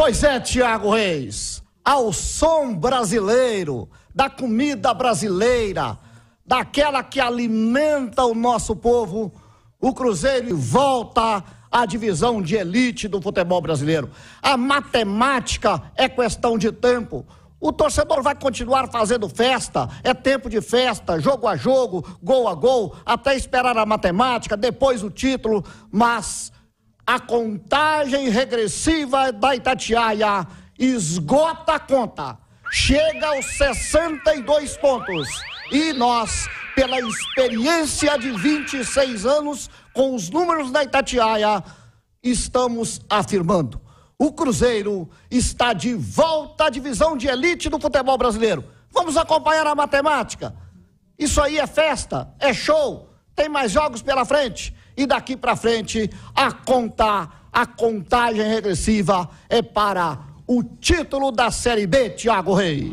Pois é, Tiago Reis, ao som brasileiro, da comida brasileira, daquela que alimenta o nosso povo, o Cruzeiro volta à divisão de elite do futebol brasileiro. A matemática é questão de tempo. O torcedor vai continuar fazendo festa, é tempo de festa, jogo a jogo, gol a gol, até esperar a matemática, depois o título, mas a contagem regressiva da Itatiaia esgota a conta, chega aos 62 pontos. E nós, pela experiência de 26 anos com os números da Itatiaia, estamos afirmando: o Cruzeiro está de volta à divisão de elite do futebol brasileiro. Vamos acompanhar a matemática. Isso aí é festa, é show, tem mais jogos pela frente e daqui para frente a contar a contagem regressiva é para o título da Série B, Thiago Reis.